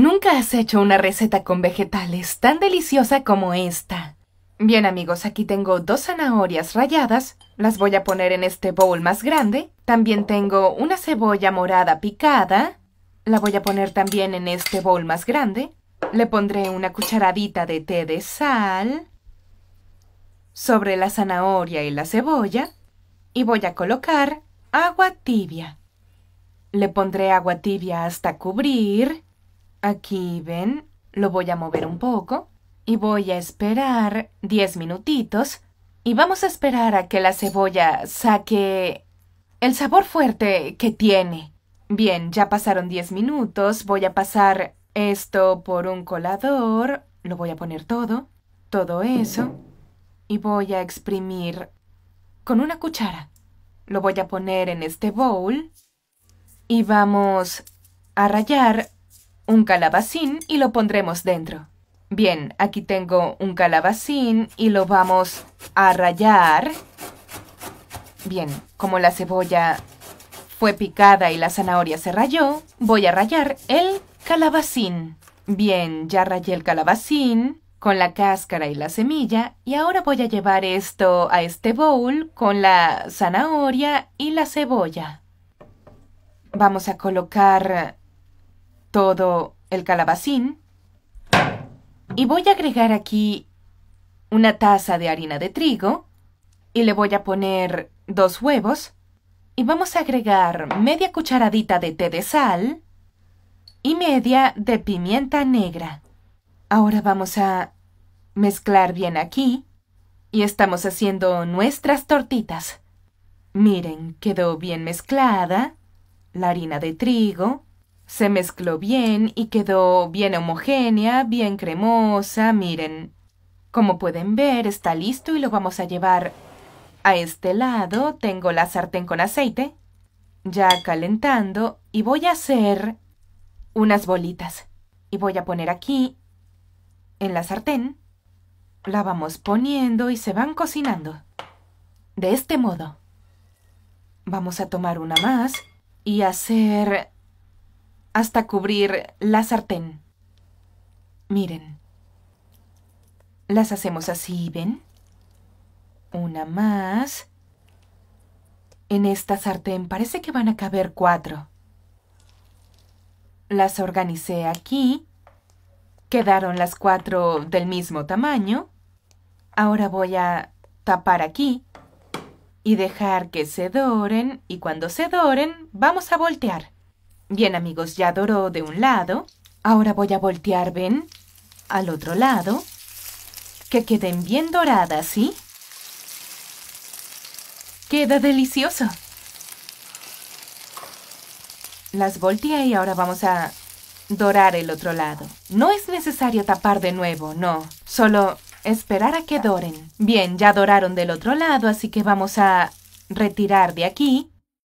Nunca has hecho una receta con vegetales tan deliciosa como esta. Bien amigos, aquí tengo dos zanahorias ralladas, las voy a poner en este bowl más grande. También tengo una cebolla morada picada, la voy a poner también en este bowl más grande. Le pondré una cucharadita de té de sal sobre la zanahoria y la cebolla y voy a colocar agua tibia. Le pondré agua tibia hasta cubrir Aquí, ven, lo voy a mover un poco y voy a esperar diez minutitos y vamos a esperar a que la cebolla saque el sabor fuerte que tiene. Bien, ya pasaron diez minutos, voy a pasar esto por un colador, lo voy a poner todo, todo eso, y voy a exprimir con una cuchara. Lo voy a poner en este bowl y vamos a rayar un calabacín y lo pondremos dentro. Bien, aquí tengo un calabacín y lo vamos a rayar. Bien, como la cebolla fue picada y la zanahoria se rayó, voy a rayar el calabacín. Bien, ya rayé el calabacín con la cáscara y la semilla y ahora voy a llevar esto a este bowl con la zanahoria y la cebolla. Vamos a colocar todo el calabacín. Y voy a agregar aquí una taza de harina de trigo y le voy a poner dos huevos y vamos a agregar media cucharadita de té de sal y media de pimienta negra. Ahora vamos a mezclar bien aquí y estamos haciendo nuestras tortitas. Miren, quedó bien mezclada la harina de trigo, se mezcló bien y quedó bien homogénea, bien cremosa, miren. Como pueden ver, está listo y lo vamos a llevar a este lado. Tengo la sartén con aceite, ya calentando, y voy a hacer unas bolitas. Y voy a poner aquí, en la sartén, la vamos poniendo y se van cocinando. De este modo. Vamos a tomar una más y hacer hasta cubrir la sartén. Miren. Las hacemos así, ¿ven? Una más. En esta sartén parece que van a caber cuatro. Las organicé aquí. Quedaron las cuatro del mismo tamaño. Ahora voy a tapar aquí y dejar que se doren y cuando se doren vamos a voltear. Bien amigos, ya doró de un lado. Ahora voy a voltear, ¿ven? Al otro lado. Que queden bien doradas, ¿sí? Queda delicioso. Las volteé y ahora vamos a dorar el otro lado. No es necesario tapar de nuevo, no. Solo esperar a que doren. Bien, ya doraron del otro lado, así que vamos a retirar de aquí